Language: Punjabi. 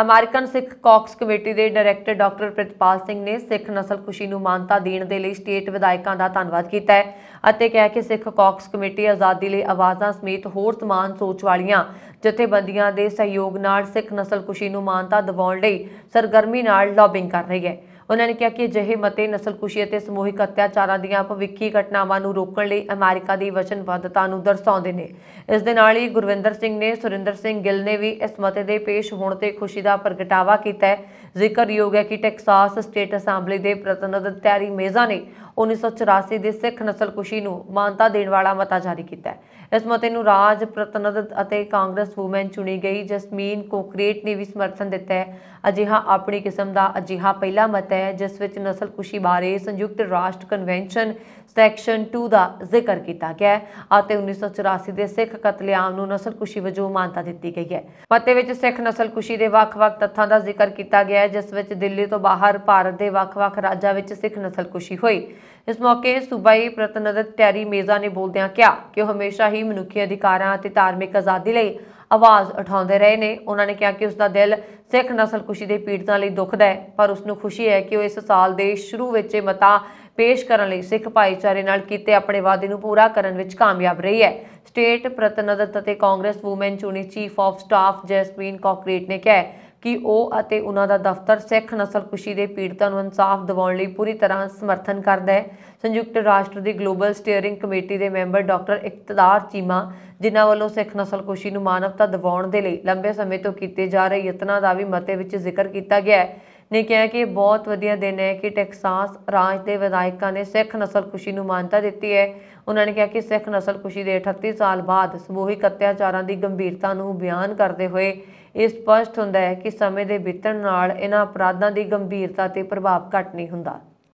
ਅਮਰੀਕਨ ਸਿੱਖ ਕੌਕਸ ਕਮੇਟੀ ਦੇ ਡਾਇਰੈਕਟਰ ਡਾਕਟਰ ਪ੍ਰਿਤਪਾਲ ਸਿੰਘ ਨੇ ਸਿੱਖ ਨਸਲ ਖੁਸ਼ੀ ਨੂੰ ਮਾਨਤਾ ਦੇਣ ਦੇ ਲਈ ਸਟੇਟ ਵਿਧਾਇਕਾਂ ਦਾ ਧੰਨਵਾਦ ਕੀਤਾ ਹੈ ਅਤੇ ਕਿਹਾ ਕਿ ਸਿੱਖ ਕੌਕਸ ਕਮੇਟੀ ਆਜ਼ਾਦੀ ਲਈ ਆਵਾਜ਼ਾਂ ਸਮੇਤ ਹੋਰ ਸਮਾਨ ਸੋਚ ਵਾਲੀਆਂ ਜਥੇਬੰਦੀਆਂ ਦੇ ਸਹਿਯੋਗ ਨਾਲ ਸਿੱਖ ਨਸਲ ਖੁਸ਼ੀ ਨੂੰ ਮਾਨਤਾ ਦਿਵਾਉਣ ਲਈ ਸਰਗਰਮੀ ਨਾਲ ਲੌਬਿੰਗ ਕਰ ਰਹੀ ਹੈ ਉਹਨਾਂ ਨੇ ਕਿਹਾ ਕਿ ਅਜਿਹੇ ਮਤੇ ਨਸਲਕੁਸ਼ੀ ਅਤੇ ਸਮੂਹਿਕ ਅਤਿਆਚਾਰਾਂ ਦੀਆਂ ਭਵਿੱਖੀ ਘਟਨਾਵਾਂ ਨੂੰ ਰੋਕਣ ਲਈ ਅਮਰੀਕਾ ਦੀ ਵਚਨਬੱਧਤਾ ਨੂੰ ਦਰਸਾਉਂਦੇ ਨੇ ਇਸ ਦੇ ਨਾਲ ਹੀ ਗੁਰਵਿੰਦਰ ਸਿੰਘ ਨੇ ਸੁਰਿੰਦਰ ਸਿੰਘ ਗਿੱਲ ਨੇ ਵੀ ਇਸ ਮਤੇ ਦੇ ਪੇਸ਼ ਹੋਣ ਤੇ ਖੁਸ਼ੀ ਦਾ ਪ੍ਰਗਟਾਵਾ ਕੀਤਾ ਹੈ ਜ਼ਿਕਰਯੋਗ ਹੈ ਕਿ ਟੈਕਸਾਸ ਸਟੇਟ ਅਸੈਂਬਲੀ ਦੇ ਪ੍ਰਤੀਨਿਧ ਤਿਆਰੀ ਮੇਜ਼ਾ ਨੇ 1984 ਦੇ ਸਿੱਖ ਨਸਲਕੁਸ਼ੀ ਨੂੰ ਮਾਨਤਾ ਦੇਣ ਵਾਲਾ ਮਤਾ ਜਾਰੀ ਕੀਤਾ ਹੈ ਇਸ ਮਤੇ ਨੂੰ ਰਾਜ ਪ੍ਰਤੀਨਿਧ ਅਤੇ ਕਾਂਗਰਸ ਵੂਮੈਨ ਚੁਣੀ ਗਈ ਜਸਮੀਨ ਕੋਕਰੇਟ ਨੇ ਵੀ ਸਮਰਥਨ ਦਿੱਤਾ ਹੈ ਅਜਿਹਾ ਆਪਣੀ ਕਿਸਮ ਦਾ ਅਜਿਹਾ ਪਹਿਲਾ ਮਤ ਹੈ ਜਿਸ ਵਿੱਚ ਨਸਲ ਕੁਸ਼ੀ ਬਾਰੇ ਸੰਯੁਕਤ ਰਾਸ਼ਟਰ ਕਨਵੈਨਸ਼ਨ ਸੈਕਸ਼ਨ 2 ਦਾ ਜ਼ਿਕਰ ਕੀਤਾ ਗਿਆ ਹੈ ਅਤੇ 1984 ਦੇ ਸਿੱਖ ਕਤਲੇਆਮ ਨੂੰ ਨਸਲ ਕੁਸ਼ੀ ਵਜੋਂ ਮਾਨਤਾ ਦਿੱਤੀ ਗਈ ਹੈ ਪੱਤੇ ਵਿੱਚ ਸਿੱਖ ਨਸਲ ਕੁਸ਼ੀ ਦੇ ਵੱਖ-ਵੱਖ ਤੱਥਾਂ ਦਾ ਜ਼ਿਕਰ ਕੀਤਾ ਗਿਆ ਹੈ ਜਿਸ ਵਿੱਚ ਦਿੱਲੀ ਤੋਂ ਬਾਹਰ ਭਾਰਤ ਦੇ ਵੱਖ-ਵੱਖ ਰਾਜਾਂ ਵਿੱਚ ਸਿੱਖ ਨਸਲ ਕੁਸ਼ੀ ਹੋਈ ਇਸ ਮੌਕੇ ਸੂਬਾਈ ਪ੍ਰਤੀਨਿਧ ਟੈਰੀ ਮੇਜ਼ਾ ਨੇ ਬੋਲਦਿਆਂ ਕਿਹਾ ਕਿ ਉਹ ਹਮੇਸ਼ਾ ਹੀ ਮਨੁੱਖੀ ਅਧਿਕਾਰਾਂ ਅਤੇ ਧਾਰਮਿਕ ਆਜ਼ਾਦੀ ਲਈ ਆਵਾਜ਼ ਉਠਾਉਂਦੇ ਰਹੇ ਨੇ ਉਹਨਾਂ ਨੇ ਕਿਹਾ ਕਿ ਉਸ ਦਾ ਦਿਲ ਸਿੱਖ ਨਸਲ ਖੁਸ਼ੀ ਦੇ ਪੀੜਤਾਂ ਲਈ ਦੁਖਦਾ ਹੈ ਪਰ ਉਸ ਨੂੰ ਖੁਸ਼ੀ ਹੈ ਕਿ ਉਹ ਇਸ ਸਾਲ ਦੇ ਸ਼ੁਰੂ ਵਿੱਚ ਇਹ ਮਤਾ ਪੇਸ਼ ਕਰਨ ਲਈ ਸਿੱਖ ਭਾਈਚਾਰੇ ਨਾਲ ਕੀਤੇ ਆਪਣੇ ਵਾਅਦੇ ਨੂੰ ਪੂਰਾ ਕਰਨ ਵਿੱਚ ਕਾਮਯਾਬ ਰਹੀ ਹੈ ਸਟੇਟ ਪ੍ਰਤੀਨਿਧਤ ਅਤੇ ਕਾਂਗਰਸ ਵੂਮਨ ਚੁਣੀ chief of staff Jasmine Crockett ਨੇ ਕਿਹਾ ਕਿ ਉਹ ਅਤੇ ਉਹਨਾਂ ਦਾ ਦਫ਼ਤਰ ਸਿੱਖ ਨਸਲਕੁਸ਼ੀ ਦੇ ਪੀੜਤਾਂ ਨੂੰ ਇਨਸਾਫ ਦਿਵਾਉਣ ਲਈ ਪੂਰੀ ਤਰ੍ਹਾਂ ਸਮਰਥਨ ਕਰਦਾ ਹੈ ਸੰਯੁਕਤ ਰਾਸ਼ਟਰ ਦੀ ਗਲੋਬਲ ਸਟੀਅਰਿੰਗ ਕਮੇਟੀ ਦੇ ਮੈਂਬਰ ਡਾਕਟਰ ਇਕਤਦਾਰ ਚੀਮਾ ਜਿਨ੍ਹਾਂ ਵੱਲੋਂ ਸਿੱਖ ਨਸਲਕੁਸ਼ੀ ਨੂੰ ਮਾਨਵਤਾ ਦਿਵਾਉਣ ਦੇ ਲਈ ਲੰਬੇ ਸਮੇਂ ਤੋਂ ਕੀਤੇ ਜਾ ਰਹੇ ਯਤਨਾਂ ਦਾ ਵੀ ਮਤੇ ਵਿੱਚ ਜ਼ਿਕਰ ਕੀਤਾ ਗਿਆ ਹੈ ਨੇ ਕਿਹਾ ਕਿ ਬਹੁਤ ਵਧੀਆ ਦਿਨ ਹੈ ਕਿ ਟੈਕਸਾਸ ਰਾਜ ਦੇ ਵਿਧਾਇਕਾਂ ਨੇ ਸਿੱਖ ਖੁਸ਼ੀ ਨੂੰ ਮਾਨਤਾ ਦਿੱਤੀ ਹੈ ਉਹਨਾਂ ਨੇ ਕਿਹਾ ਕਿ ਸਿੱਖ ਖੁਸ਼ੀ ਦੇ 38 ਸਾਲ ਬਾਅਦ ਸਮੂਹਿਕ ਅਤਿਆਚਾਰਾਂ ਦੀ ਗੰਭੀਰਤਾ ਨੂੰ ਬਿਆਨ ਕਰਦੇ ਹੋਏ ਇਹ ਸਪਸ਼ਟ ਹੁੰਦਾ ਹੈ ਕਿ ਸਮੇਂ ਦੇ ਬੀਤਣ ਨਾਲ ਇਹਨਾਂ ਅਪਰਾਧਾਂ ਦੀ ਗੰਭੀਰਤਾ ਤੇ ਪ੍ਰਭਾਵ ਘਟ ਨਹੀਂ ਹੁੰਦਾ